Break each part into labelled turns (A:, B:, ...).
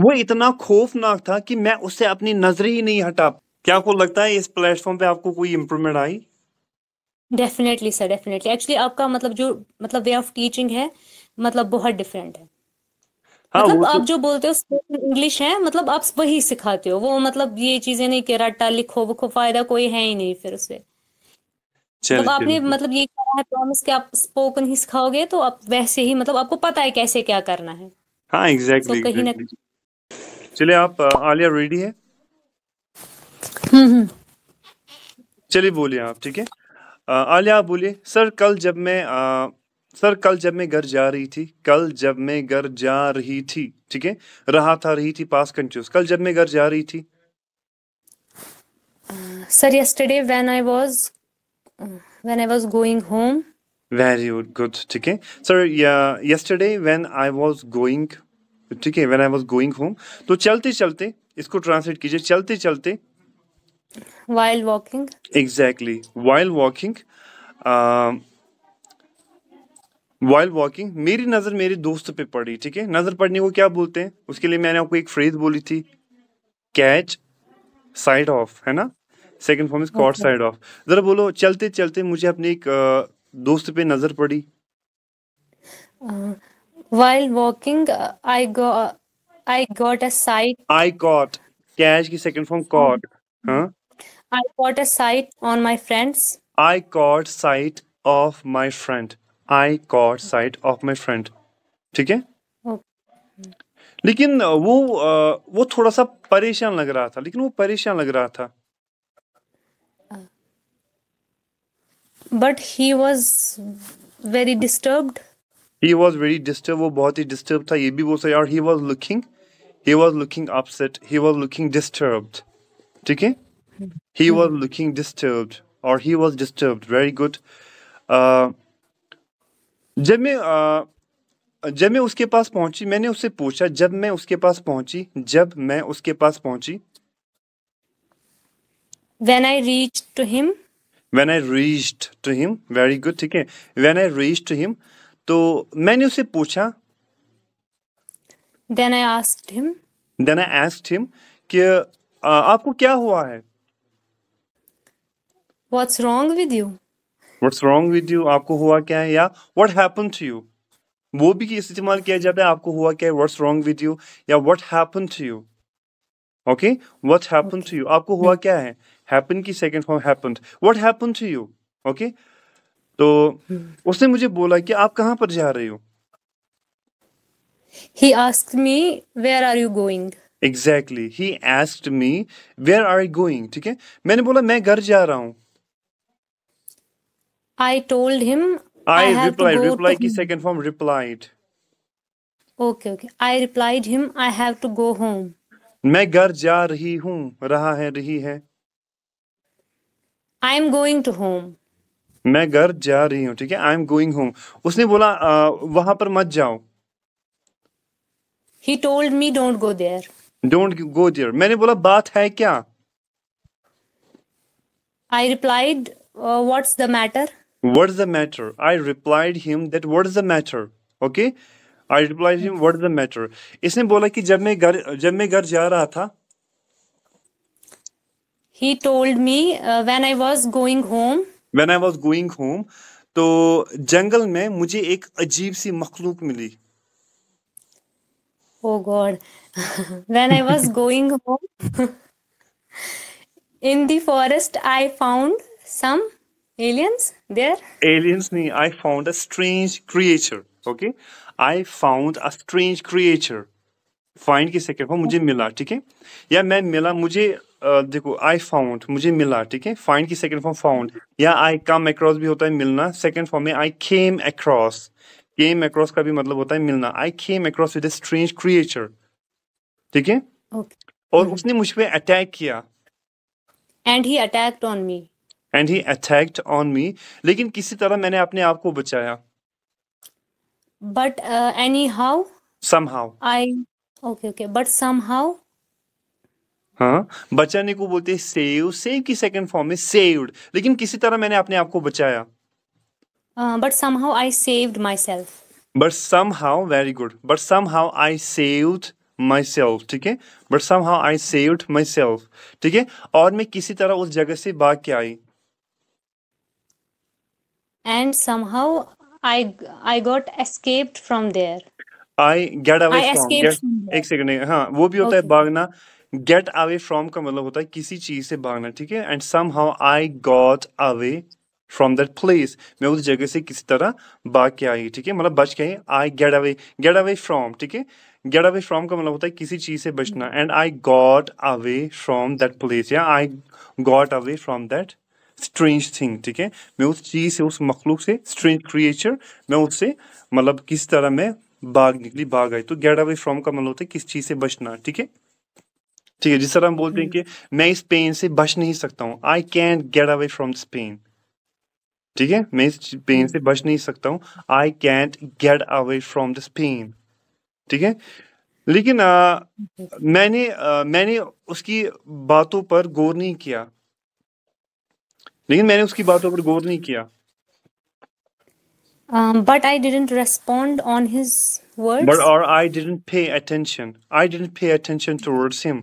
A: वो इतना खौफनाक था कि मैं उससे अपनी नजर ही नहीं हटा क्या आपको लगता है इस प्लेटफॉर्म पे आपको कोई इम्प्रूवमेंट आई
B: डेफिनेटली सर डेफिनेटली एक्चुअली आपका मतलब जो मतलब वे ऑफ टीचिंग है मतलब बहुत डिफरेंट है
A: हाँ, मतलब तो- आप जो
B: बोलते हो इंग्लिश है मतलब आप वही सिखाते हो वो मतलब ये चीजें नहीं कि रट्टा लिखो वो फायदा कोई है ही नहीं फिर उससे
A: मतलब आपने मतलब
B: ये कहा है प्रॉमिस कि आप स्पोकन ही सिखाओगे तो आप वैसे ही मतलब आपको पता है कैसे क्या करना है
A: हाँ एग्जैक्टली exactly, so, exactly. कहीं ना कहीं चलिए आप आलिया रेडी है हम्म, हम्म। चलिए बोलिए आप ठीक है आलिया आप बोलिए सर कल जब मैं आ, सर कल जब मैं घर जा रही थी कल जब मैं घर जा रही थी ठीक है रहा था रही थी पास कंटिन्यूस कल जब मैं घर जा रही थी
B: sir yesterday when I was when I was going home
A: very good ठीक है sir yesterday when I was going ठीक है when I was going home तो चलते चलते इसको ट्रांसलेट कीजिए चलते चलते
B: while walking
A: exactly while walking while walking मेरी नज़र मेरे दोस्त पे पड़ी ठीक है नज़र पड़ने को क्या बोलते हैं उसके लिए मैंने आपको एक फ्रेज बोली थी कैच साइड ऑफ है ना second form is caught sight of जरा बोलो चलते चलते मुझे अपने एक uh, दोस्त पे नज़र पड़ी
B: uh... While walking, I got I got a sight.
A: I got cash ki second form caught. Huh?
B: I got a sight on my friends.
A: I caught sight of my friend. I caught sight of my friend. theek hai लेकिन वो वो थोड़ा सा परेशान लग रहा था लेकिन वो परेशान लग रहा था
B: but he was very disturb
A: he was very disturb वो बहुत ही डिस्टर्ब था ये भी बोल सकते और he was looking he was looking upset he was looking disturbed ठीक है ही वॉज लुकिंग डिस्टर्ब्ड और he was disturb very good जब मैं uh, जब मैं उसके पास पहुंची मैंने उससे पूछा जब मैं उसके पास पहुंची जब मैं उसके पास पहुंची
B: When I reached
A: to him. When I reached to him. Very good. ठीक है When I reached to him. तो मैंने उसे पूछा
B: then I asked him
A: then I asked him कि आपको क्या हुआ है what's wrong with you what's wrong with you आपको हुआ क्या है या व्हाट हैपेंड टू यू वो भी इस्तेमाल किया जाता है आपको हुआ क्या है व्हाट्स रॉन्ग विद यू या what happened to you okay what happened to you आपको हुआ hmm. क्या है हैपन की second form happened what happened to you okay तो उसने मुझे बोला कि आप कहाँ पर जा रहे हो
B: He asked me, where are you going?
A: Exactly. He asked me, where are you going? ठीक है मैंने बोला मैं घर जा रहा हूँ
B: I told him I, I replied. Reply की second
A: form replied.
B: Okay, okay. I replied him, I have to go
A: home. मैं घर जा रही हूँ रहा है रही है
B: I am going to home
A: मैं घर जा रही हूँ ठीक है आई एम गोइंग होम उसने बोला वहां पर मत जाओ
B: he told me don't go there
A: don't go there मैंने बोला बात है क्या
B: I replied what's the matter
A: is the matter I replied him that what is the matter okay I replied him is the matter इसने बोला कि जब मैं घर जब मैं घर जा रहा था
B: he told me uh, when i was going home
A: when I was going home तो जंगल में मुझे एक अजीब सी मखलूक मिली
B: oh God when I was going home in the forest I found some aliens there
A: aliens नहीं I found a strange creature okay I found a strange creature find की सेकंड मुझे मिला ठीक है या मैं मिला मुझे देखो आई फाउंड मुझे मिला ठीक है फाइंड की सेकेंड फॉर्म फाउंड या आई कम अक्रॉस भी होता है मिलना सेकेंड फॉर्म में आई केम अक्रॉस केम अक्रॉस का भी मतलब होता है मिलना I came across with strange creature ठीक है और mm-hmm. उसने मुझ पर अटैक किया and he attacked on me and he attacked on me लेकिन किसी तरह मैंने अपने आप को बचाया
B: but anyhow somehow I okay okay but somehow
A: हाँ बचाने को बोलते हैं सेव सेव की सेकंड फॉर्म है सेव्ड लेकिन किसी तरह मैंने अपने आप को बचाया
B: but somehow I saved myself
A: but somehow very good but somehow I saved myself ठीक है but somehow I saved myself ठीक है और मैं किसी तरह उस जगह से भाग के I
B: and somehow I I got escaped from there
A: I get away from एक सेकंड हाँ वो भी होता okay. है भागना गेट अवे फ्रॉम का मतलब होता है किसी चीज से भागना ठीक है and somehow I got away from that place मैं उस जगह से किसी तरह भाग के आई ठीक है मतलब बच के I get away get away from ठीक है गेट अवे फ्रॉम का मतलब होता है किसी चीज से बचना and I got away from that place या I got away from that strange thing ठीक है मैं उस चीज से उस मखलूक से स्ट्रेंज क्रिएचर मैं उससे मतलब किस तरह मैं भाग निकली भाग आई तो गेट अवे फ्रॉम का मतलब होता है किस चीज से बचना ठीक है ठीक है जिस तरह हम बोलते हैं हम्म। कि मैं इस पेन से बच नहीं सकता हूँ I can't get away from this pain ठीक है मैं इस पेन हम्म। से बच नहीं सकता हूँ I can't get away from this pain ठीक है लेकिन आ, हम्म। मैंने आ, मैंने उसकी बातों पर गौर नहीं किया लेकिन मैंने उसकी बातों पर गौर नहीं किया
B: but I didn't respond on his words but और
A: I didn't pay attention I didn't pay attention towards him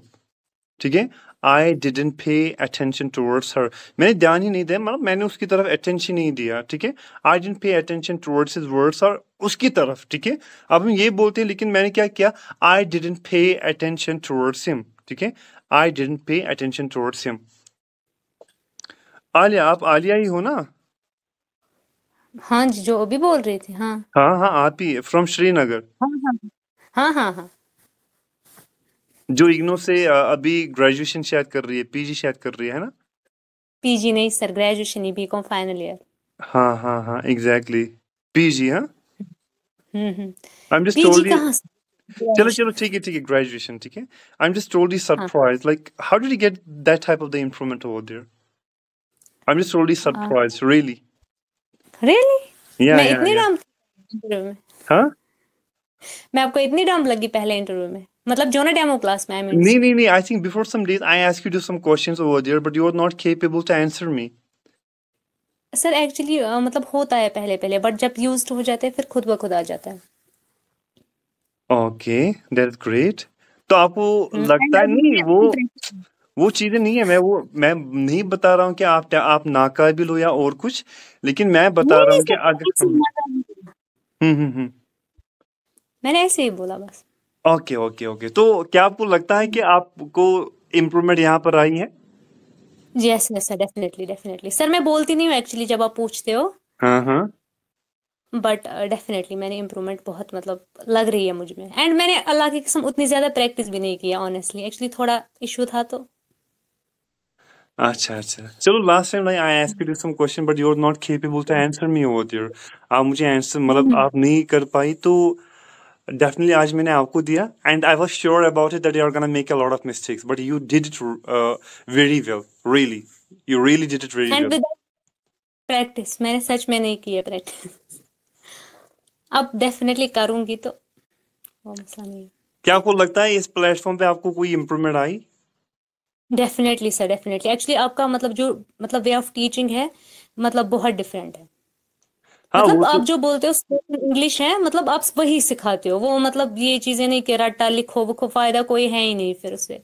A: ठीक है I didn't pay attention towards her मैंने ध्यान ही नहीं दिया मतलब मैंने उसकी तरफ अटेंशन नहीं दिया ठीक है I didn't pay attention towards his words और उसकी तरफ ठीक है अब हम ये बोलते हैं लेकिन मैंने क्या किया I didn't pay attention towards him ठीक है I didn't pay attention towards him Aliya आप आलिया ही हो ना
B: हाँ जी जो अभी बोल रही थी हाँ
A: हाँ हाँ आप ही फ्रॉम श्रीनगर
B: हाँ हाँ हाँ हाँ हाँ, हाँ।
A: जो इग्नो से अभी ग्रेजुएशन शायद कर रही है पीजी शायद कर रही है ना पीजी
B: नहीं सर ग्रेजुएशन ही बीकॉम फाइनल ईयर
A: हाँ हाँ हाँ एग्जैक्टली पीजी हाँ आई एम जस्ट टोल्ड चलो चलो ठीक है ठीक है ग्रेजुएशन ठीक है I am just told surprise like how did you get that type of the improvement over there I am just told surprise really
B: really या मैं इतनी डम हां मैं आपको इतनी डम लगी पहले इंटरव्यू में मतलब जो ना डेमो क्लास में आई मीन नहीं नहीं
A: नहीं I think before some days I ask you to some questions over there but you are not capable to answer me
B: sir actually मतलब होता है पहले पहले बट जब यूज्ड हो जाते हैं फिर खुद ब खुद आ जाता है
A: ओके दैट इज ग्रेट तो आपको हम्म, लगता है नहीं वो वो चीजें नहीं है मैं वो मैं नहीं बता रहा हूँ कि आप आप नाकाबिल हो या और कुछ लेकिन मैं बता रहा हूँ कि अगर
B: हम्म हम्म हम्म मैंने ऐसे ही बोला बस
A: ओके ओके ओके तो क्या आपको लगता है कि आपको इम्प्रूवमेंट यहाँ पर आई है
B: yes yes sir definitely definitely sir मैं बोलती नहीं हूँ एक्चुअली जब आप पूछते हो हाँ हाँ बट डेफिनेटली uh, मैंने इम्प्रूवमेंट बहुत मतलब लग रही है मुझ में एंड मैंने अल्लाह की कसम उतनी ज्यादा प्रैक्टिस भी नहीं किया ऑनेस्टली एक्चुअली थोड़ा इशू था तो
A: अच्छा अच्छा चलो last time I I ask you some question but you are not capable to answer me over there आप मुझे आंसर मतलब हम्म। आप नहीं कर पाई तो डेफिनेटली आज मैंने आपको दिया and I was sure about it that you are gonna make a lot of mistakes but you did it very well really you really did it very well
B: practice मैंने सच में नहीं किया प्रैक्टिस अब डेफिनेटली करूंगी तो क्या
A: आपको लगता है इस प्लेटफॉर्म पे आपको कोई इम्प्रूवमेंट आई
B: डेफिनेटली सर डेफिनेटली एक्चुअली आपका मतलब जो मतलब वे ऑफ टीचिंग है मतलब बहुत डिफरेंट है हाँ, मतलब तो आप जो बोलते हो इंग्लिश है मतलब आप वही सिखाते हो वो मतलब ये चीजें नहीं कि रट्टा लिखो वो फायदा कोई है ही नहीं फिर उससे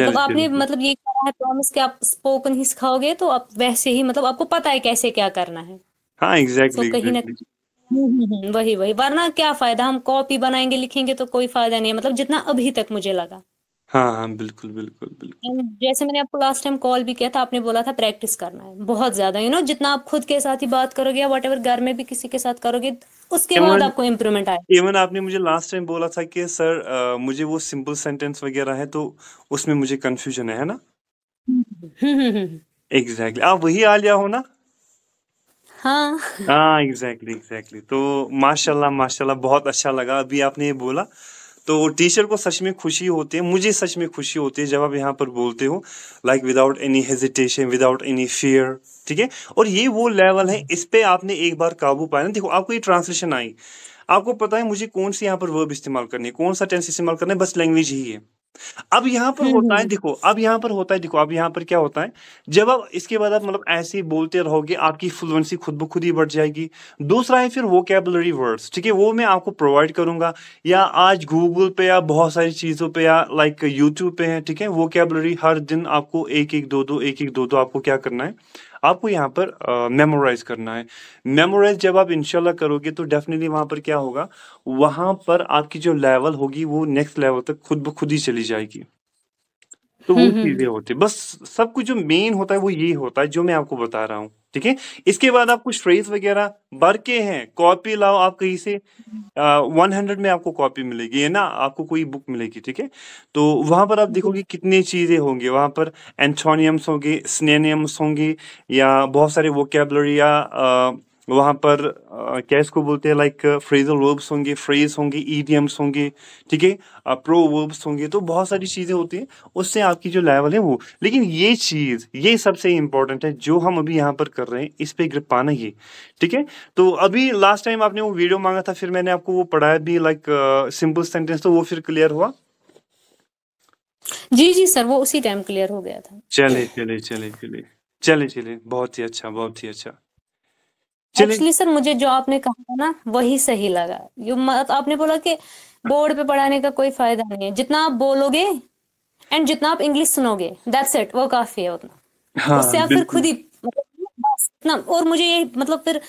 A: मतलब आपने मतलब
B: ये कहा है प्रॉमिस कि आप स्पोकन ही सिखाओगे तो आप वैसे ही मतलब आपको पता है कैसे क्या करना है
A: हाँ एग्जैक्टली कहीं ना हम्म,
B: हम्म, हम्म, वही वही वरना क्या फायदा हम कॉपी बनाएंगे लिखेंगे तो कोई फायदा नहीं है मतलब जितना अभी तक मुझे लगा
A: हाँ हाँ बिल्कुल बिल्कुल बिल्कुल
B: जैसे मैंने आपको लास्ट टाइम कॉल भी किया था आपने बोला था प्रैक्टिस करना है बहुत ज्यादा यू नो जितना आप खुद के साथ ही बात करोगे या वट घर में भी किसी के साथ करोगे उसके बाद आपको इम्प्रूवमेंट आएगा
A: इवन आपने मुझे लास्ट टाइम बोला था कि सर आ, मुझे वो सिंपल सेंटेंस वगैरह है तो उसमें मुझे कंफ्यूजन है है ना एग्जैक्टली exactly. आप वही आलिया हो ना हाँ हाँ एग्जैक्टली एग्जैक्टली तो माशाल्लाह माशाल्लाह बहुत अच्छा लगा अभी आपने ये बोला तो टीचर को सच में खुशी होती है मुझे सच में खुशी होती है जब आप यहाँ पर बोलते हो like without any hesitation without any fear ठीक है और ये वो लेवल है इस पर आपने एक बार काबू पाया ना देखो आपको ये ट्रांसलेशन आई आपको पता है मुझे कौन सी यहाँ पर वर्ब इस्तेमाल करनी है कौन सा टेंस इस्तेमाल करना है बस लैंग्वेज ही है अब यहाँ पर हम्म, होता है हम्म। देखो अब यहाँ पर होता है देखो अब यहाँ पर क्या होता है जब आप इसके बाद आप मतलब ऐसे ही बोलते रहोगे आपकी फ्लुएंसी खुद ब खुद ही बढ़ जाएगी दूसरा है फिर वो कैबलरी वर्ड्स ठीक है वो मैं आपको प्रोवाइड करूंगा या आज गूगल पे या बहुत सारी चीज़ों पे या लाइक यूट्यूब पे है ठीक है कैबलरी हर दिन आपको एक एक दो दो एक एक दो दो आपको क्या करना है आपको यहाँ पर मेमोराइज करना है मेमोराइज जब आप इनशाला करोगे तो डेफिनेटली वहाँ पर क्या होगा वहाँ पर आपकी जो लेवल होगी वो नेक्स्ट लेवल तक खुद ब खुद ही चली जाएगी तो हम्म, वो हम्म। चीजें होती है बस सब कुछ जो मेन होता है वो ये होता है जो मैं आपको बता रहा हूँ ठीक है इसके बाद आप कुछ फ्रेज वगैरह भर के हैं कॉपी लाओ आप कहीं से वन हंड्रेड में आपको कॉपी मिलेगी है ना आपको कोई बुक मिलेगी ठीक है तो वहां पर आप देखोगे कितनी चीजें होंगी वहां पर एंथोनियम्स होंगे स्नेनियम्स होंगे या बहुत सारे वोकेबलरी या वहाँ पर क्या इसको बोलते हैं लाइक फ्रेजल वर्ब्स होंगे फ्रेज होंगे ईडियम्स होंगे ठीक है प्रो वर्ब्स होंगे तो बहुत सारी चीज़ें होती हैं उससे आपकी जो लेवल है वो लेकिन ये चीज़ ये सबसे इम्पॉर्टेंट है जो हम अभी यहाँ पर कर रहे हैं इस पर ग्रिप पाना ही ठीक है तो अभी लास्ट टाइम आपने वो वीडियो मांगा था फिर मैंने आपको वो पढ़ाया भी लाइक सिंपल सेंटेंस तो वो फिर क्लियर हुआ
B: जी जी सर वो उसी टाइम क्लियर हो गया था
A: चले चले चले चले चले चले बहुत ही अच्छा बहुत ही अच्छा
B: एक्चुअली सर मुझे जो आपने कहा ना वही सही लगा यू मत तो आपने बोला कि बोर्ड पे पढ़ाने का कोई फायदा नहीं है जितना आप बोलोगे एंड जितना आप इंग्लिश सुनोगे दैट्स इट वो काफी है उतना हाँ, उससे आप फिर खुद ही ना और मुझे ये मतलब फिर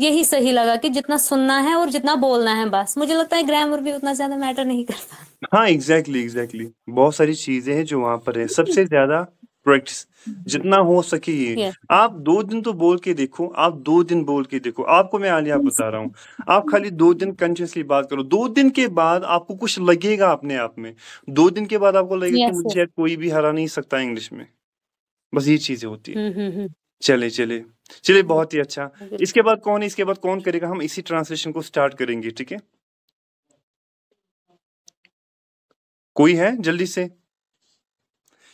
B: यही सही लगा कि जितना सुनना है और जितना बोलना है बस मुझे लगता है ग्रामर भी उतना ज्यादा मैटर नहीं करता
A: हाँ एग्जैक्टली exactly, एग्जैक्टली exactly. बहुत सारी चीजें हैं जो वहां पर है सबसे ज्यादा प्रैक्टिस जितना हो सके ये आप दो दिन तो बोल के देखो आप दो दिन बोल के देखो आपको मैं आलिया बता रहा हूँ आप खाली दो दिन कंशियसली बात करो दो दिन के बाद आपको कुछ लगेगा अपने आप में दो दिन के बाद आपको लगेगा कि मुझे कोई भी हरा नहीं सकता इंग्लिश में बस ये चीजें होती है हम्म, हम्म, हम्म। चले चले चले बहुत ही अच्छा इसके बाद कौन है इसके बाद कौन करेगा हम इसी ट्रांसलेशन को स्टार्ट करेंगे ठीक है कोई है जल्दी से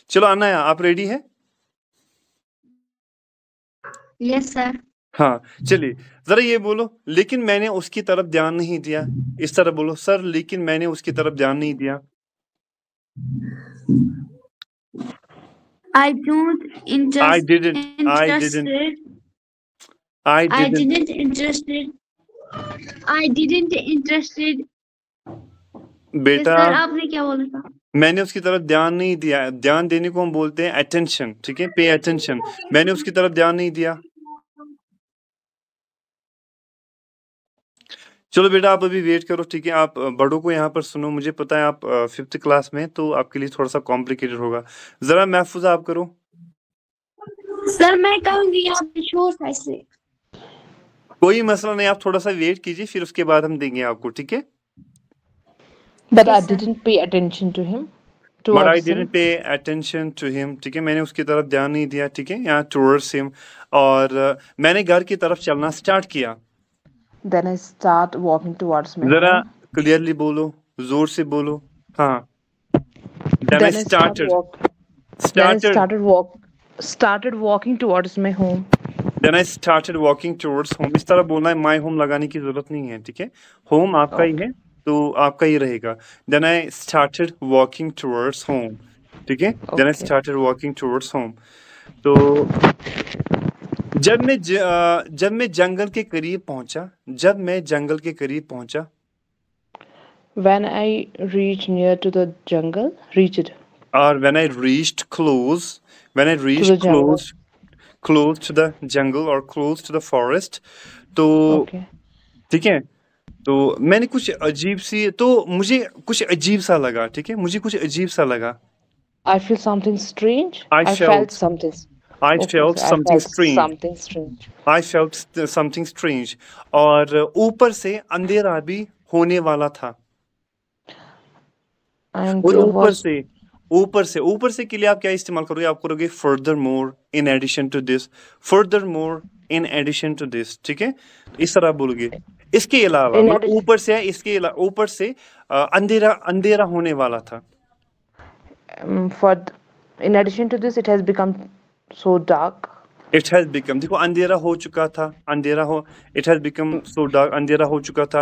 A: चलो अनाया आप रेडी है यस yes, सर हाँ चलिए जरा ये बोलो लेकिन मैंने उसकी तरफ ध्यान नहीं दिया इस तरह बोलो सर लेकिन मैंने उसकी तरफ ध्यान नहीं दिया
C: I don't interest. I didn't. Interested.
A: I didn't. I didn't. I didn't interested.
C: I didn't interested. बेटा सर आपने क्या बोला था
A: मैंने उसकी तरफ ध्यान नहीं दिया ध्यान देने को हम बोलते हैं अटेंशन ठीक है पे अटेंशन मैंने उसकी तरफ ध्यान नहीं दिया चलो बेटा आप अभी वेट करो ठीक है आप बड़ों को यहाँ पर सुनो मुझे पता है आप फिफ्थ क्लास में तो आपके लिए थोड़ा सा कॉम्प्लिकेटेड होगा जरा महफूज आप करो सर मैं कहूंगी आप कोई मसला नहीं आप थोड़ा सा वेट कीजिए फिर उसके बाद हम देंगे आपको ठीक है
D: But yes, I didn't pay attention to him.
A: But I didn't pay attention to him. ठीक है मैंने उसकी तरफ ध्यान नहीं दिया ठीक है यहाँ towards him और uh, मैंने घर की तरफ चलना स्टार्ट किया
D: then I start walking towards me जरा
A: क्लियरली बोलो जोर से बोलो हाँ
D: I started.
A: Started. Started
D: walk started walking towards my home
A: then i started walking towards home is tarah bolna hai my home lagane ki zarurat nahi hai theek hai home aapka hi hai तो आपका ये रहेगा then I started walking towards home ठीक है then I started walking towards home तो जब मैं ज, जब मैं जंगल के करीब पहुंचा जब मैं जंगल के करीब पहुंचा
D: when I reached near to the jungle,
A: reached. Or when I reached close, when I reached close, close to the jungle or close to the forest, तो ठीक है तो मैंने कुछ अजीब सी तो मुझे कुछ अजीब सा लगा ठीक है मुझे कुछ अजीब सा लगा I feel something strange. I, I felt, felt something. I okay, felt so something I felt strange. Something strange. I felt something strange. और ऊपर से अंधेरा भी होने वाला था And और ऊपर से ऊपर से ऊपर से के लिए आप क्या इस्तेमाल करोगे आप करोगे furthermore in addition to this furthermore in addition to this ठीक है इस तरह बोलोगे इसके अलावा मतलब ऊपर से है इसके अलावा ऊपर से अंधेरा अंधेरा होने वाला था
D: for in addition to this it has become so dark
A: it has become देखो अंधेरा हो चुका था अंधेरा हो it has become so dark अंधेरा हो चुका था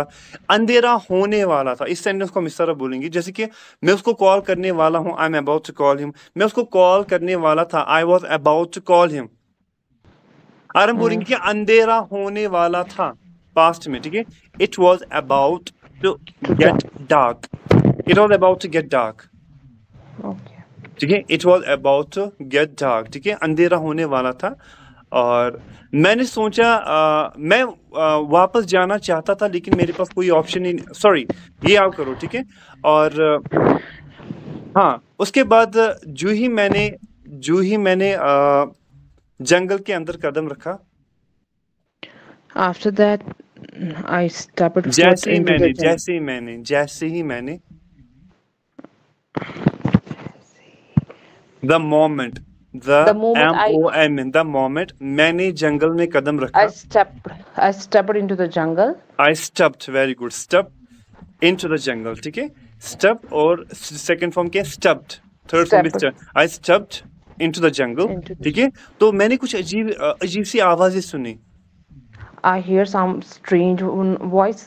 A: अंधेरा होने वाला था इस सेंटेंस को हम इस तरह बोलेंगे जैसे कि मैं उसको कॉल करने वाला हूँ I am about to call him मैं उसको कॉल करने वाला था I was about to call him are am बोलेंगे हम्म। कि अंधेरा होने वाला था पास्ट में ठीक है it was about to get dark it was about to get dark ठीक है it was about to get dark ठीक है अंधेरा होने वाला था और मैंने सोचा आ, मैं आ, वापस जाना चाहता था लेकिन मेरे पास कोई ऑप्शन ही नहीं सॉरी ये आप करो ठीक है और हाँ उसके बाद जो ही मैंने जो ही मैंने आ, जंगल के अंदर कदम रखा
D: After that, I started जैसे ही मैंने जैसे
A: ही मैंने जैसे ही मैंने the moment the m-o-m in the moment मैंने जंगल में कदम रखा I
D: stepped I stepped into the jungle
A: I stepped very good step into the jungle ठीक है step और second form क्या stepped third form is I stepped into the jungle ठीक है तो मैंने कुछ अजीब अजीब सी आवाजें सुनी
D: I hear some strange voice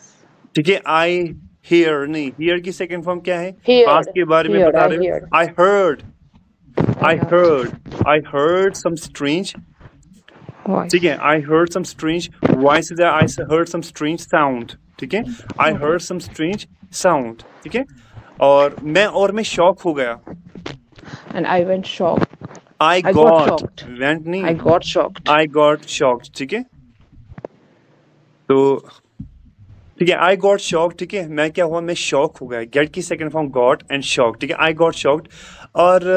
A: ठीक है I hear नहीं hear की second form क्या है past के बारे में बता रहे हो I heard I heard, I heard some strange. ठीक है I heard some strange voice is I heard some strange sound ठीक है I heard some strange sound ठीक है और मैं और मैं शॉक हो गया
D: and I went shock
A: I got went नहीं I got shocked I got shocked ठीक है तो ठीक है आई गॉट शॉक ठीक है मैं क्या हुआ मैं शॉक हो गया गेट की second form got and shock ठीक है आई गॉट शॉक्ड और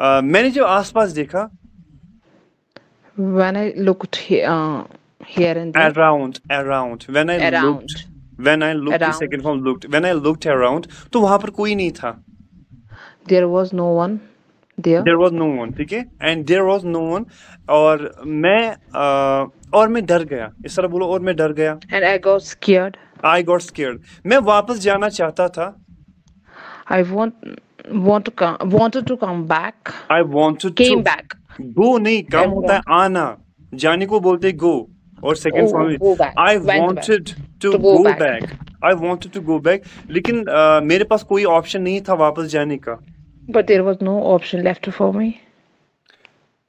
A: Uh, मैंने जो आसपास देखा
D: when I looked he, uh, here and there.
A: around around when I around. looked when I looked around. the second form looked when I looked around तो वहां पर कोई नहीं था
D: there was no one there
A: there was no one ठीक है and there was no one और मैं uh, और मैं डर गया इस तरह बोलो और मैं डर गया and
D: I got scared
A: I got scared मैं वापस जाना चाहता था
D: I want want to come wanted to come back
A: i wanted came to back go nahi kam hota hai aana जाने को बोलते गो और second form I wanted to go back I wanted to go back लेकिन uh, मेरे पास कोई option नहीं था वापस जाने का
D: but there was no option left for me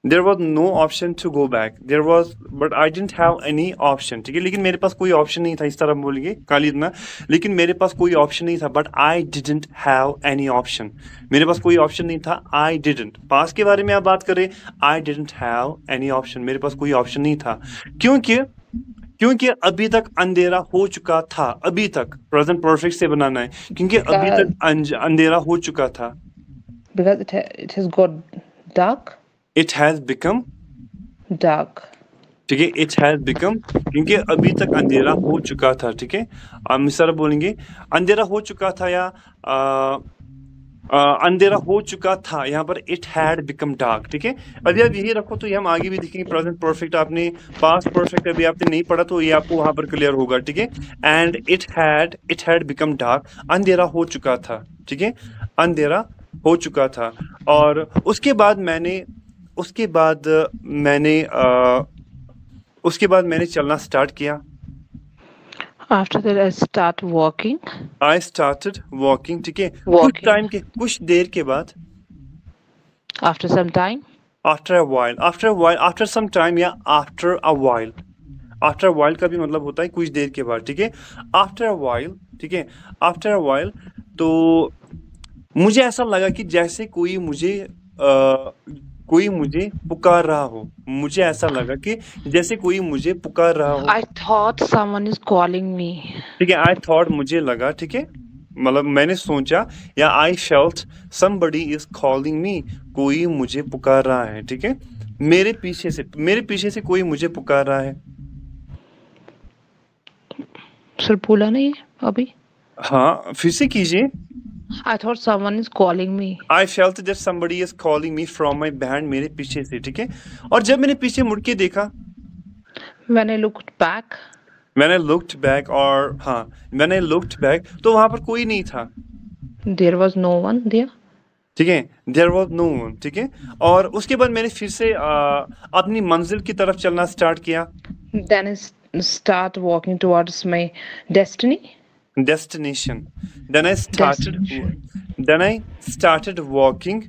A: there was no option to go back there was but I didn't have any option ठीक है लेकिन मेरे पास कोई ऑप्शन नहीं था इस तरह बोलिए खाली इतना लेकिन मेरे पास कोई ऑप्शन नहीं था but I didn't have any option मेरे पास कोई ऑप्शन नहीं था आई डिडेंट पास के बारे में आप बात करें I didn't have any option मेरे पास कोई ऑप्शन नहीं था क्योंकि क्योंकि अभी तक अंधेरा हो चुका था अभी तक प्रेजेंट परफेक्ट से बनाना है क्योंकि अभी तक अंधेरा हो चुका था
D: because it, it has got dark
A: it has become dark ठीक है इट हैज बिकम क्योंकि अभी तक अंधेरा हो चुका था ठीक है आप मिसाल बोलेंगे अंधेरा हो चुका था या अंधेरा हो चुका था यहाँ पर इट हैड बिकम डार्क ठीक है अभी आप यही रखो तो ये हम आगे भी देखेंगे प्रेजेंट परफेक्ट आपने पास्ट परफेक्ट अभी आपने नहीं पढ़ा तो ये आपको वहां पर क्लियर होगा ठीक है and it had it had become dark अंधेरा हो चुका था ठीक है अंधेरा हो चुका था और उसके बाद मैंने उसके बाद मैंने आ, उसके बाद मैंने चलना स्टार्ट किया
D: after that i start walking
A: i started walking ठीक है कुछ टाइम के कुछ देर के बाद
D: after some time
A: after a while after a while after some time या after a while After a while का भी मतलब होता है कुछ देर के बाद ठीक है After a while. ठीक है After a while. तो मुझे ऐसा लगा कि जैसे कोई मुझे आ, कोई मुझे पुकार रहा हो मुझे ऐसा लगा कि जैसे कोई मुझे पुकार रहा हो I
D: thought someone is calling me
A: ठीक है आई थॉट मुझे लगा ठीक है मतलब मैंने सोचा या I felt somebody is calling me कोई मुझे पुकार रहा है ठीक है मेरे पीछे से मेरे पीछे से कोई मुझे पुकार रहा है सर
D: बोला नहीं अभी
A: हाँ फिर से कीजिए
D: I thought someone is calling
A: me. I felt that somebody is calling me from my band मेरे पीछे से ठीक है और जब मैंने पीछे मुड़ के देखा मैंने looked back मैंने looked back और हाँ मैंने looked back तो वहाँ पर कोई नहीं था
D: There was no one there.
A: ठीक है देर वॉज नो वन ठीक है और उसके बाद मैंने फिर से आ, अपनी मंजिल की तरफ चलना स्टार्ट किया
D: then start walking towards my
A: destiny destination then i started then i started walking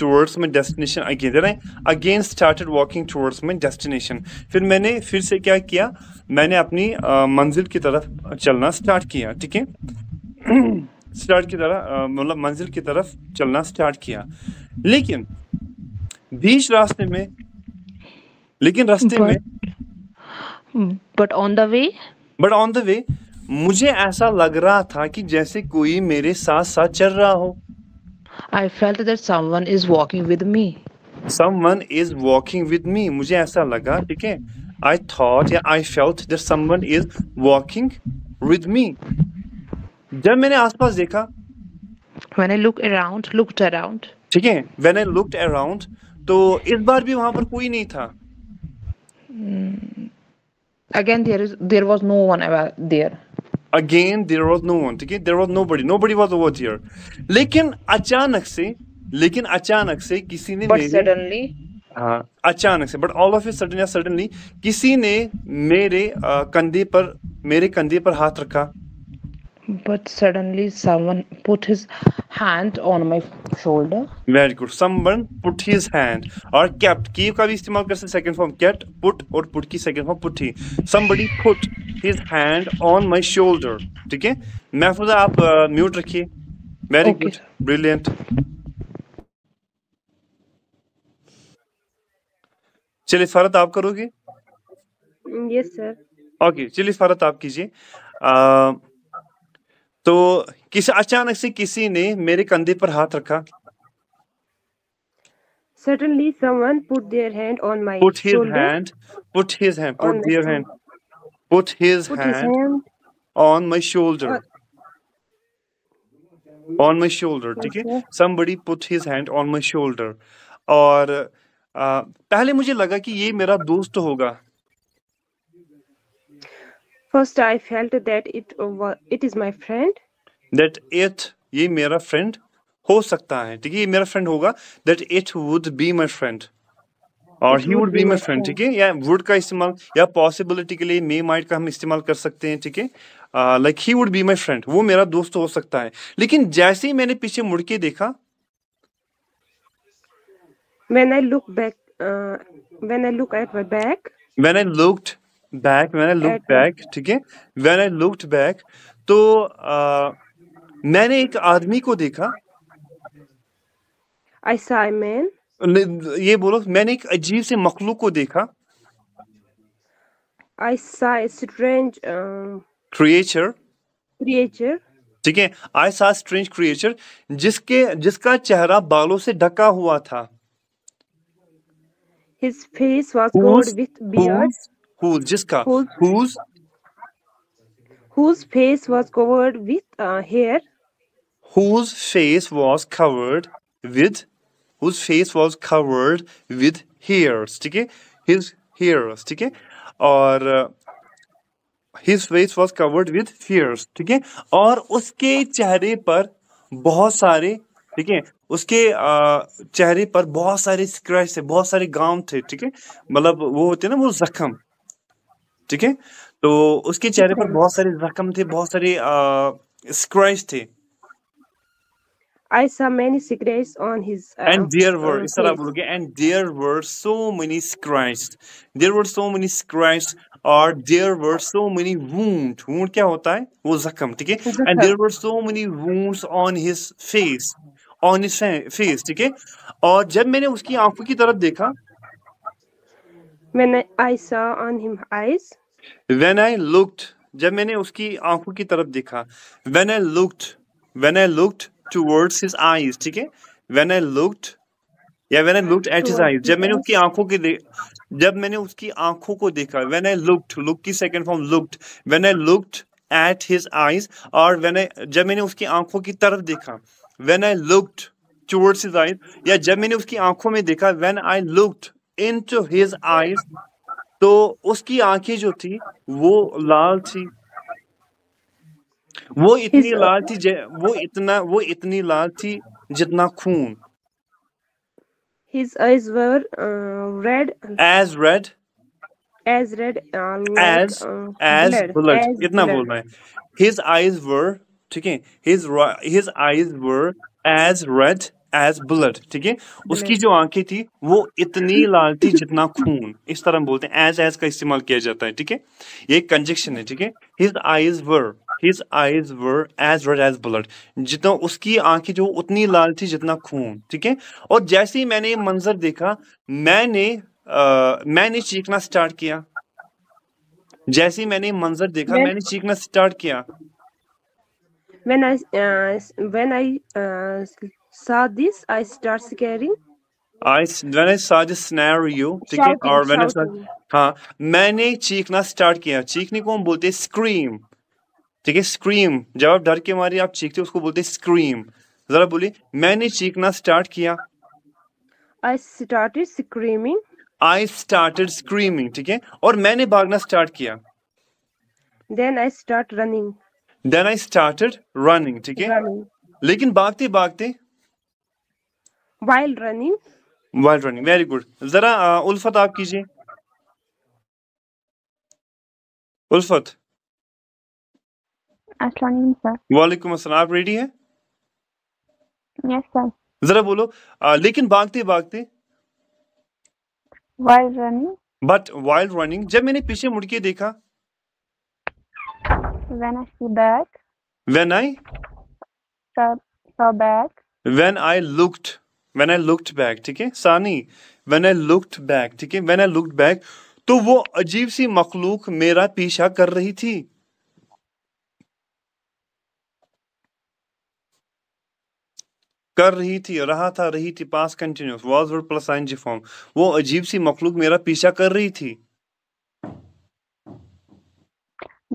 A: towards my destination again then I again started walking towards my destination फिर मैंने फिर से क्या किया मैंने अपनी आ, मंजिल की तरफ चलना स्टार्ट किया ठीक है स्टार्ट की तरफ मतलब मंजिल की तरफ चलना स्टार्ट किया लेकिन बीच रास्ते में लेकिन रास्ते
D: में but on the way
A: but on the way मुझे ऐसा लग रहा था कि जैसे कोई मेरे साथ साथ चल रहा हो I felt
D: that someone is
A: walking with me. Someone is walking with me. मुझे ऐसा लगा ठीक है I thought या I felt that someone is walking with me. जब मैंने आसपास देखा When I look around, looked around. ठीक है When I looked around, तो इस बार भी वहां पर कोई नहीं था
D: again there is there was no one ever there
A: again there was no one ठीक है there was nobody nobody was was here लेकिन अचानक से लेकिन अचानक से किसी ने सडनली हाँ अचानक से बट ऑल ऑफ सडन या सडनली किसी ने मेरे कंधे पर मेरे कंधे पर हाथ रखा
D: but suddenly someone put his hand on my
A: shoulder. Very good. Someone put his hand Or kept की का भी इस्तेमाल कर सकते second form kept put और put की second form put he. Somebody put his hand on my shoulder. ठीक है? महफूजा आप mute रखिए. Very okay. good. Brilliant. चलिए फरत आप करोगे? Yes sir. ओके चलिए फरत आप कीजिए. तो किस अचानक से किसी ने मेरे कंधे पर हाथ रखा
E: Suddenly someone put their hand on my put his shoulder. hand
A: put his hand put their hand put his put hand, his hand on my shoulder uh, on my shoulder ठीक है somebody put his hand on my shoulder और आ, पहले मुझे लगा कि ये मेरा दोस्त होगा
E: First, I felt that it
A: it is my friend. That it ये मेरा friend हो सकता है ठीक है ये मेरा friend होगा that it would be my friend. और he would be my friend ठीक है या वुड का इस्तेमाल या पॉसिबिलिटी के लिए मे माइट का हम इस्तेमाल कर सकते हैं ठीक है like he would be my friend वो मेरा दोस्त हो सकता है लेकिन जैसे ही मैंने पीछे मुड़ के देखा
E: when i look back uh, when i look at
A: my back when i looked back when I look back ठीक है व्हेन आई लुक्ड बैक तो आ, मैंने एक आदमी को देखा आई सॉ मैन ये बोलो मैंने एक अजीब से मखलूक को देखा
E: I saw strange creature creature
A: ठीक है आई सॉ स्ट्रेंज क्रिएचर जिसके जिसका चेहरा बालों से ढका हुआ था
E: His face was covered with beards. whose जिसका whose whose face was covered with uh, hair
A: whose face was covered with whose face was covered with hairs ठीक है his hairs ठीक है और his face was covered with hairs ठीक है और उसके चेहरे पर बहुत सारे ठीक है उसके चेहरे पर बहुत सारे स्क्रैच थे बहुत सारे गांव थे ठीक है मतलब वो होते हैं ना वो जख्म ठीक है तो उसके चेहरे पर बहुत सारे जख्म थे बहुत सारे स्क्रैच थे
E: I saw many scratches on his uh, and there were uh, इस तरह
A: बोलोगे and there were so many scratches there were so many scratches or there were so many wound Wound क्या होता है वो जख्म ठीक है And there were so many wounds on his face, on his face ठीक है और जब मैंने उसकी आंखों की तरफ देखा
E: When I, I saw on him eyes.
A: When I looked, जब मैंने उसकी आंखों की तरफ देखा. When I looked, when I looked towards his eyes, ठीक है? When I looked, या yeah, when I looked at his eyes, जब मैंने उसकी आंखों के जब मैंने उसकी आंखों को देखा. When I looked, look की second form looked. When I looked at his eyes, और when I जब मैंने उसकी आंखों की तरफ देखा. When I looked towards his eyes, या जब मैंने उसकी आंखों में देखा. When I looked into his eyes तो उसकी आंखें जो थी वो लाल थी वो इतनी लाल थी वो इतना वो इतनी लाल थी जितना खून
E: His eyes were uh, red. As red. As red. Uh, like, as uh, as blood. blood. As इतना blood. बोलना है.
A: His eyes were ठीक है. His his eyes were as red as blood ठीक है उसकी जो आंखें थी वो इतनी लाल थी जितना खून इस तरह हम बोलते हैं एज एज का इस्तेमाल किया जाता है ठीक है ये कंजेक्शन है ठीक है his eyes were his eyes were as red as blood जितना उसकी आंखें जो उतनी लाल थी जितना खून ठीक है और जैसे ही मैंने ये मंजर देखा मैंने आ, मैंने चीखना स्टार्ट किया जैसे ही मैंने मंजर देखा मैं, मैंने चीखना स्टार्ट किया
E: when i uh, when i uh, saw this, I start scaring.
A: I when I saw this scenario, ठीक है और when I saw हाँ मैंने चीखना स्टार्ट किया चीखने को हम बोलते हैं स्क्रीम ठीक है स्क्रीम जब आप डर के मारे आप चीखते उसको बोलते हैं स्क्रीम जरा बोली मैंने चीखना स्टार्ट किया
E: I started screaming.
A: I started screaming, ठीक है और मैंने भागना स्टार्ट किया
E: Then I start running.
A: Then I started running, ठीक है लेकिन भागते भागते
E: while running
A: while running very good जरा उल्फत आप कीजिए उल्फत वालेकुम असल आप रेडी है yes, sir. जरा बोलो आ, लेकिन भागते भागते
D: while running
A: but while running जब मैंने पीछे मुड़ के देखा
D: when I see back. When I saw, saw back.
A: When I looked. When I looked back ठीक है सानी वेन आई लुक्ड बैक ठीक है वेन आई लुक्ड बैक तो वो अजीब सी मखलूक मेरा पीछा कर रही थी कर रही थी रहा था रही थी past continuous was verb plus I N G form वो अजीब सी मखलूक मेरा पीछा कर रही थी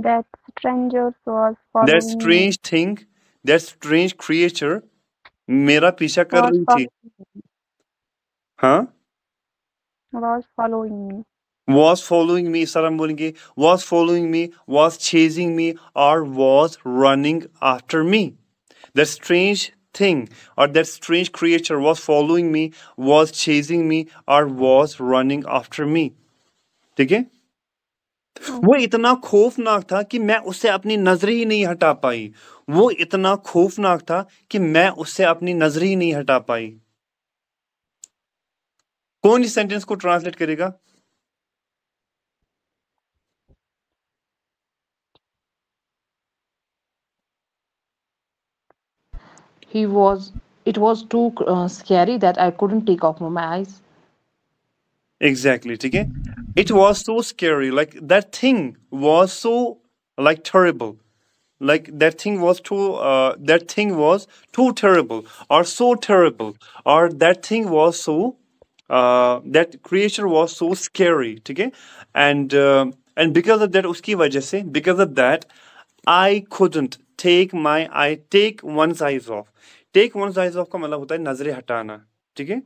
E: That stranger was following That strange
A: me. thing, that strange creature मेरा पीछा कर रही थी हाँ वॉज फॉलोइंग मी सर हम बोलेंगे was following me was chasing me और was running after me the strange thing और that strange creature was following me was chasing me और वॉज रनिंग आफ्टर मी ठीक है वो इतना खौफनाक था कि मैं उससे अपनी नजर ही नहीं हटा पाई वो इतना खौफनाक था कि मैं उससे अपनी नजर ही नहीं हटा पाई कौन इस सेंटेंस को ट्रांसलेट करेगा
D: He was. It was too uh, scary that I couldn't take off my eyes.
A: Exactly. Okay. It was so scary. Like that thing was so like terrible. Like that thing was too. Uh, that thing was too terrible, or so terrible, or that thing was so. Uh, that creature was so scary. Okay, and uh, and because of that, uski wajah se, because of that, I couldn't take my I take one's eyes off. Take one's eyes off का मतलब होता है नजरें हटाना. Okay.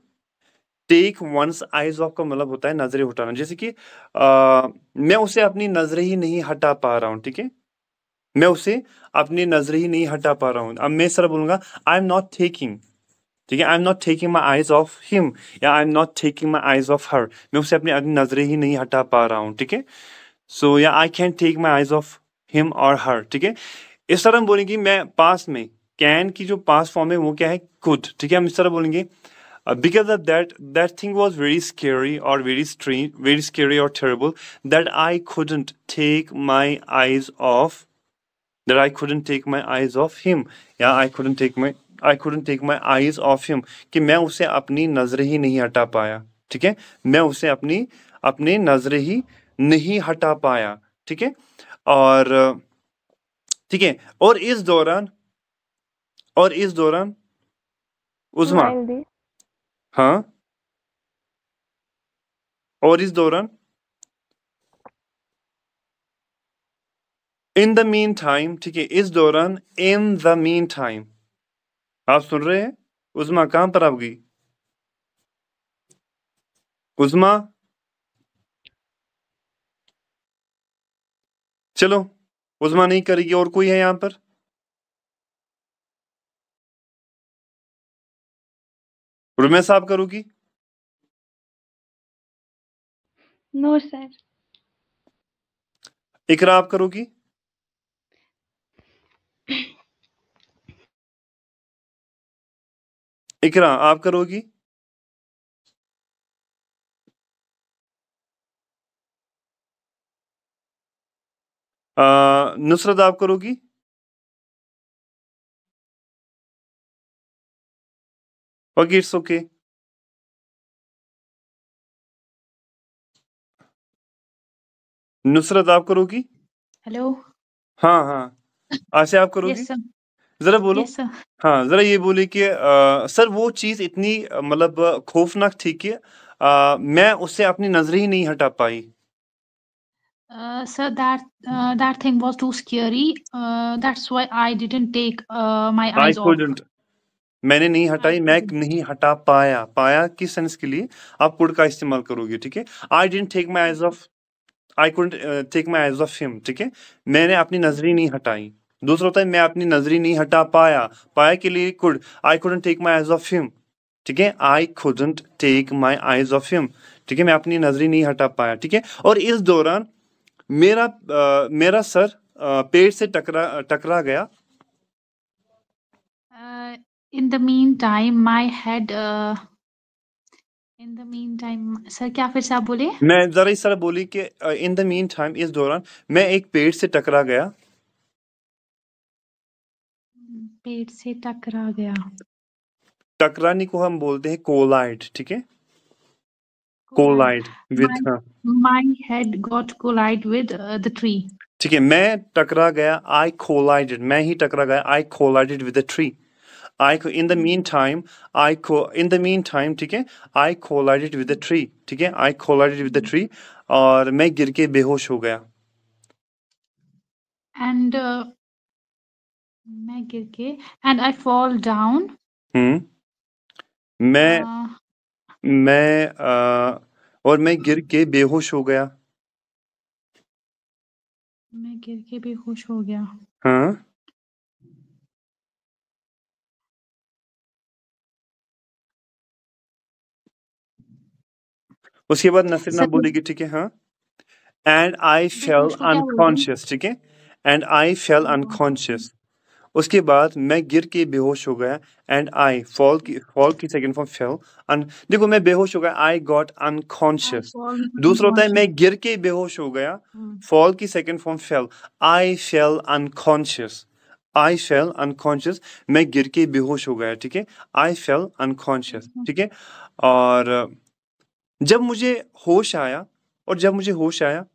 A: Take one's eyes off का मतलब होता है नजरें हटाना जैसे कि आ, मैं उसे अपनी नजर ही नहीं हटा पा रहा हूं ठीक है मैं उसे अपनी नजर ही नहीं हटा पा रहा हूं अब मैं सर बोलूंगा आई एम नॉट टेकिंग ठीक है I am not taking my eyes off him या I am not taking my eyes off her मैं उसे अपनी अपनी नजरें ही नहीं हटा पा रहा हूँ ठीक है सो या I can take my eyes off him और हर ठीक है इस तरह हम बोलेंगे मैं पास में कैन की जो पास फॉर्म है वो क्या है कुड ठीक है हम इस तरह बोलेंगे Uh, because of that that thing was very scary or very strange very scary or terrible that i couldn't take my eyes off that i couldn't take my eyes off him yeah i couldn't take my I couldn't take my eyes off him कि मैं उसे अपनी नजर ही नहीं हटा पाया ठीक है मैं उसे अपनी अपनी नजर ही नहीं हटा पाया ठीक है और ठीक है और इस दौरान और इस दौरान उजमा हाँ और इस दौरान इन द मीन टाइम ठीक है इस दौरान इन द मीन टाइम आप सुन रहे हैं उजमा कहां पर आप गई उजमा चलो उजमा नहीं करेगी और कोई है यहां पर रुमेश साहब करोगी नो सर इकरा आप करोगी इकरा आप करोगी नुसरत आप करोगी
C: but it's okay.
A: नुसरत आप करोगी हेलो हाँ हाँ आशा आप करोगी जरा बोलो हाँ जरा ये बोले कि सर वो चीज इतनी मतलब खौफनाक थी कि मैं उससे अपनी नजर ही नहीं हटा पाई
C: sir that that thing was too scary that's why I didn't take my eyes off
A: मैंने नहीं हाँ, हटाई मैं नहीं हटा पाया पाया किस सेंस के लिए आप कुड का इस्तेमाल करोगे ठीक है I didn't take my eyes off I couldn't take my eyes off him ठीक है मैंने अपनी नजरी नहीं हटाई दूसरा होता है मैं अपनी नजरी नहीं हटा पाया पाया के लिए could I couldn't take my eyes off him ठीक है I couldn't take my eyes off him ठीक है मैं अपनी नजरी नहीं हटा पाया ठीक है और इस दौरान मेरा आ, uh, मेरा सर आ, uh, पेड़ से टकरा टकरा गया
C: in the meantime my head in the meantime sir क्या फिर से आप बोले मैं जरा इस
A: तरह बोली कि इन द मीन टाइम इस दौरान मैं एक पेड़ से टकरा गया
C: पेड़ से टकरा गया
A: टकराने को हम बोलते हैं कोलाइड ठीक है collide with
C: my head got collide with the tree
A: ठीक है मैं टकरा गया आई कोलाइडेड मैं ही टकरा गया I collided with the tree I को in the meantime I को इन द मीन टाइम ठीक है I collided with the tree ठीक है I collided with the tree और मैं गिर के बेहोश हो गया
C: एंड uh, मैं गिर के एंड आई फॉल डाउन
A: हम्म मैं uh, मैं uh, और मैं गिर के बेहोश हो गया
C: मैं गिर के बेहोश हो गया
A: हाँ उसके बाद नसीर ना बोलेगी ठीक है हाँ एंड आई फेल अनकॉन्शियस ठीक है एंड आई फेल अनकॉन्शियस उसके बाद मैं गिर के बेहोश हो गया एंड आई फॉल की फॉल की सेकंड फॉर्म फेल अन देखो मैं बेहोश हो गया आई गॉट अनकॉन्शियस दूसरा होता है मैं गिर के बेहोश हो गया फॉल हाँ। की second form fell I fell unconscious I fell unconscious मैं गिर के बेहोश हो गया ठीक है आई फेल अनकॉन्शियस ठीक है और जब मुझे होश आया और जब मुझे होश आया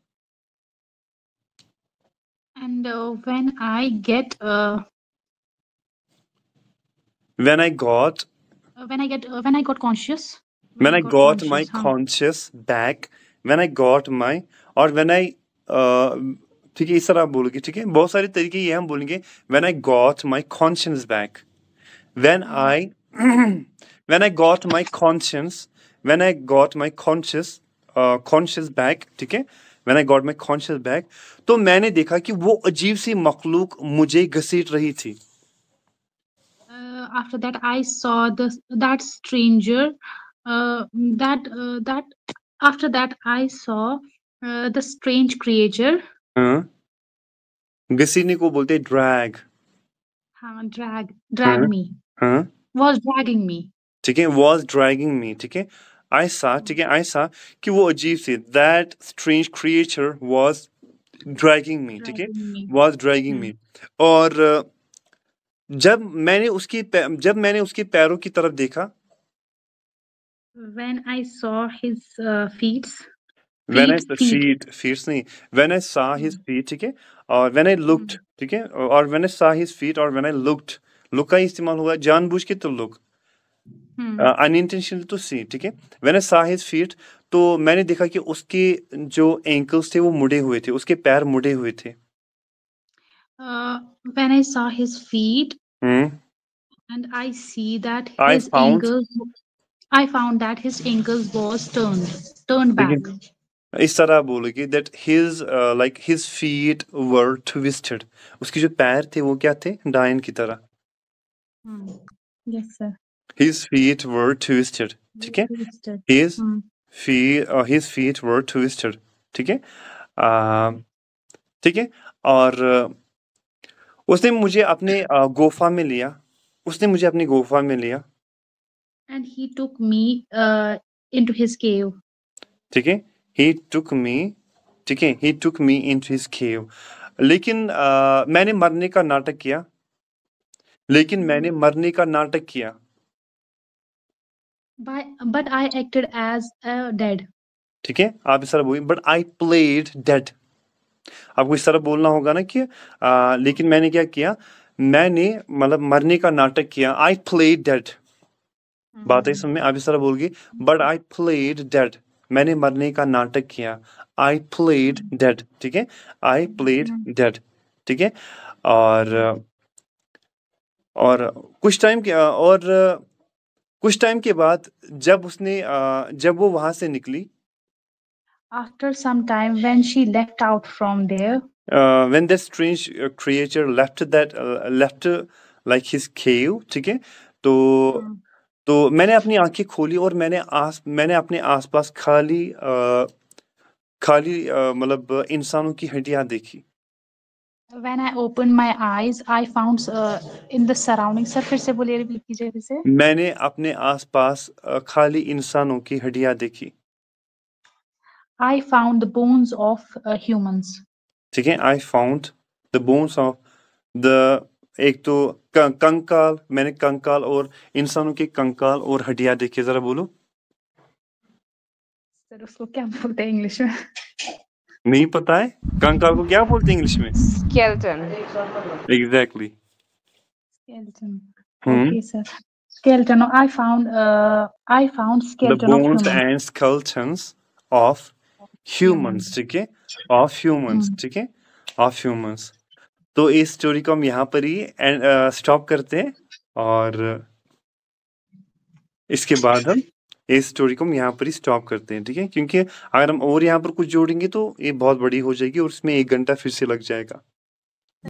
C: and when I get
A: when I got
C: when I get when I got conscious
A: when I got my conscious back when I got my और व्हेन आई uh, ठीक है इस तरह बोलोगे ठीक है बहुत सारे तरीके ये हम बोलेंगे when I got my conscious back when I when I got my conscious when I got my conscious conscious back ठीक है when I got my conscious back तो मैंने देखा कि वो अजीब सी मखलूक मुझे घसीट रही थी
C: after that i saw the that stranger uh, that uh, that after that i saw uh, the strange creature
A: हाँ घसीटने को drag ड्रैग
C: हाँ ड्रैग ड्रैग मी हाँ was dragging me
A: ठीक है was dragging me ठीक है आयसा ठीक है आयसा कि वो अजीब सी that strange creature was dragging me ठीक है वाज ड्रैगिंग मी और जब मैंने उसकी जब मैंने उसके पैरों की तरफ देखा
C: when i saw his uh, feet when i saw feet
A: feet nahi when i saw his feet ठीक है और when i looked ठीक है और when i saw his feet और when i looked look का इस्तेमाल हुआ जानबूझ के तो look इंटेंशनल टू सी ठीक है मैंने सा हिज फीट तो मैंने देखा कि उसके जो एंकल्स थे वो मुड़े हुए थे उसके पैर मुड़े हुए थे इस तरह बोलोगे that his like his feet were twisted उसके जो पैर थे वो क्या थे डायन की तरह
C: yes hmm. Sir
A: His feet were twisted. ठीक है his feet uh, his feet were twisted. ठीक है ठीक है और उसने मुझे अपने गोफा में लिया उसने मुझे अपनी गोफा में लिया
C: and he took me uh, into his cave
A: ठीक है he took me ठीक है he took me into his cave लेकिन आ, मैंने मरने का नाटक किया लेकिन मैंने मरने का नाटक किया
C: but I acted as dead
A: ठीक है आप इस तरह बट आई प्लेड डेड आपको इस तरह बोलना होगा ना कि आ, लेकिन मैंने क्या किया मैंने मतलब मरने का नाटक किया आई प्लेड डेड बात है समय आप इस तरह बोलगी बट आई प्लेड डेड मैंने मरने का नाटक किया आई प्लेड डेड ठीक है आई प्लेड डेड ठीक है और और कुछ टाइम और कुछ टाइम के बाद जब उसने जब वो वहां से निकली
C: after some time when she left out from there
A: when that strange creature left that left like his cave ठीक है तो हाँ। तो मैंने अपनी आंखें खोली और मैंने आस मैंने अपने आसपास खाली आ, खाली मतलब इंसानों की हड्डियां देखी
C: when i opened my eyes i found uh, in the surrounding sir फिर से बोलिए रिपीट कीजिए फिर से
A: मैंने अपने आसपास खाली इंसानों की हड्डियां देखी
C: i found the bones of uh, humans
A: ठीक है i found the bones of the एक तो कंकाल मैंने कंकाल और इंसानों के कंकाल और हड्डियां देखी जरा बोलो
C: सर उसको क्या बोलते हैं इंग्लिश में
A: नहीं पता है कंकाल को क्या बोलते हैं इंग्लिश में skeleton. Exactly. Skeleton. Hmm? Okay,
C: sir. Skeleton. I found. Uh, I found skeleton. The bones of
A: and skeletons of humans. ठीक है? Of humans. Hmm. Okay. Of humans. तो इस स्टोरी को हम यहाँ पर ही एंड स्टॉप करते हैं और इसके बाद हम इस स्टोरी को हम यहाँ पर ही स्टॉप करते हैं ठीक है क्योंकि अगर हम और यहाँ पर कुछ जोड़ेंगे तो ये बहुत बड़ी हो जाएगी और इसमें एक घंटा फिर से लग जाएगा